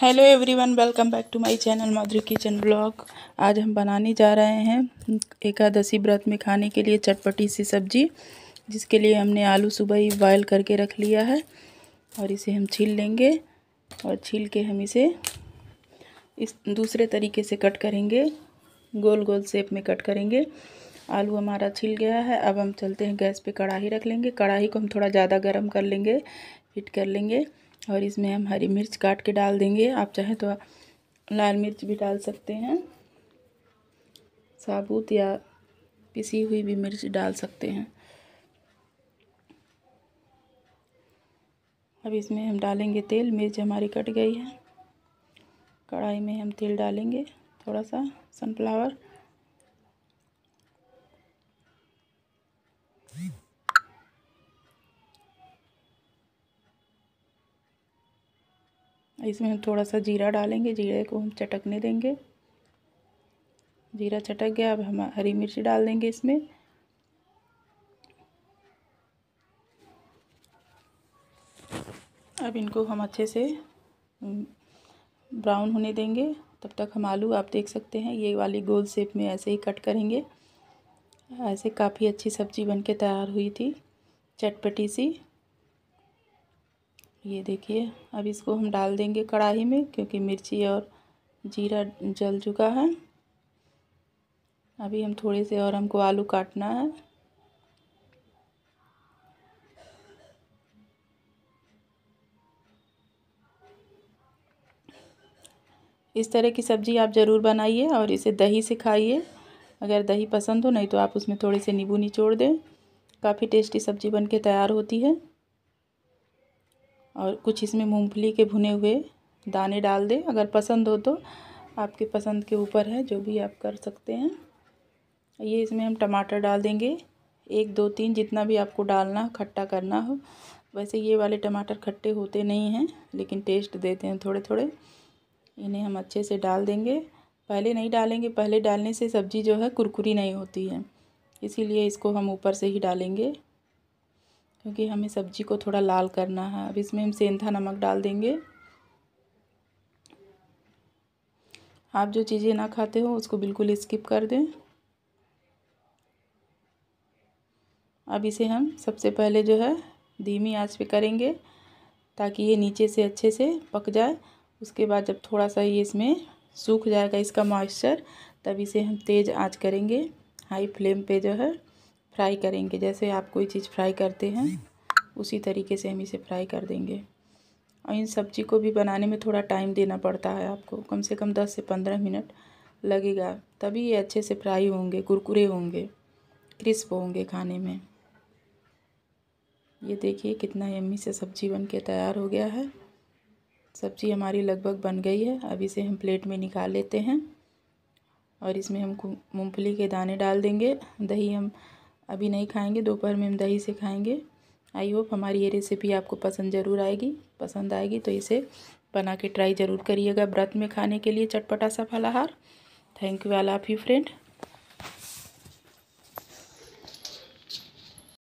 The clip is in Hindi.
hello everyone welcome back to my channel Madhuri kitchen blog आज हम बनाने जा रहे हैं एकादशी व्रत में खाने के लिए चटपटी सी सब्जी जिसके लिए हमने आलू सुबह ही बॉयल करके रख लिया है और इसे हम छील लेंगे और छील के हम इसे इस दूसरे तरीके से कट करेंगे गोल गोल शेप में कट करेंगे आलू हमारा छिल गया है अब हम चलते हैं गैस पे कढ़ाई रख लेंगे कढ़ाई को हम थोड़ा ज़्यादा गर्म कर लेंगे फिट कर लेंगे और इसमें हम हरी मिर्च काट के डाल देंगे आप चाहे तो लाल मिर्च भी डाल सकते हैं साबुत या पिसी हुई भी मिर्च डाल सकते हैं अब इसमें हम डालेंगे तेल मिर्च हमारी कट गई है कढ़ाई में हम तेल डालेंगे थोड़ा सा सनफ्लावर इसमें हम थोड़ा सा जीरा डालेंगे जीरे को हम चटकने देंगे जीरा चटक गया अब हम हरी मिर्च डाल देंगे इसमें अब इनको हम अच्छे से ब्राउन होने देंगे तब तक हम आलू आप देख सकते हैं ये वाली गोल शेप में ऐसे ही कट करेंगे ऐसे काफ़ी अच्छी सब्जी बनके तैयार हुई थी चटपटी सी ये देखिए अब इसको हम डाल देंगे कढ़ाई में क्योंकि मिर्ची और जीरा जल चुका है अभी हम थोड़े से और हमको आलू काटना है इस तरह की सब्ज़ी आप ज़रूर बनाइए और इसे दही से खाइए अगर दही पसंद हो नहीं तो आप उसमें थोड़े से नींबू निचोड़ दें काफ़ी टेस्टी सब्ज़ी बनके तैयार होती है और कुछ इसमें मूंगफली के भुने हुए दाने डाल दें अगर पसंद हो तो आपके पसंद के ऊपर है जो भी आप कर सकते हैं ये इसमें हम टमाटर डाल देंगे एक दो तीन जितना भी आपको डालना खट्टा करना हो वैसे ये वाले टमाटर खट्टे होते नहीं हैं लेकिन टेस्ट देते हैं थोड़े थोड़े इन्हें हम अच्छे से डाल देंगे पहले नहीं डालेंगे पहले डालने से सब्ज़ी जो है कुरकुरी नहीं होती है इसीलिए इसको हम ऊपर से ही डालेंगे क्योंकि हमें सब्जी को थोड़ा लाल करना है अब इसमें हम सेंधा नमक डाल देंगे आप जो चीज़ें ना खाते हो उसको बिल्कुल स्किप कर दें अब इसे हम सबसे पहले जो है धीमी आंच पे करेंगे ताकि ये नीचे से अच्छे से पक जाए उसके बाद जब थोड़ा सा ये इसमें सूख जाएगा इसका मॉइस्चर तब इसे हम तेज़ आंच करेंगे हाई फ्लेम पे जो है फ्राई करेंगे जैसे आप कोई चीज़ फ्राई करते हैं उसी तरीके से हम इसे फ्राई कर देंगे और इन सब्जी को भी बनाने में थोड़ा टाइम देना पड़ता है आपको कम से कम दस से पंद्रह मिनट लगेगा तभी ये अच्छे से फ्राई होंगे कुरकुरे होंगे क्रिस्प होंगे खाने में ये देखिए कितना यम्मी से सब्जी बन के तैयार हो गया है सब्जी हमारी लगभग बन गई है अब इसे हम प्लेट में निकाल लेते हैं और इसमें हम मूंगफली के दाने डाल देंगे दही हम अभी नहीं खाएंगे दोपहर में हम दही से खाएंगे आई होप हमारी ये रेसिपी आपको पसंद ज़रूर आएगी पसंद आएगी तो इसे बना के ट्राई ज़रूर करिएगा व्रत में खाने के लिए चटपटा सा फलाहार थैंक यू आल आप यू फ्रेंड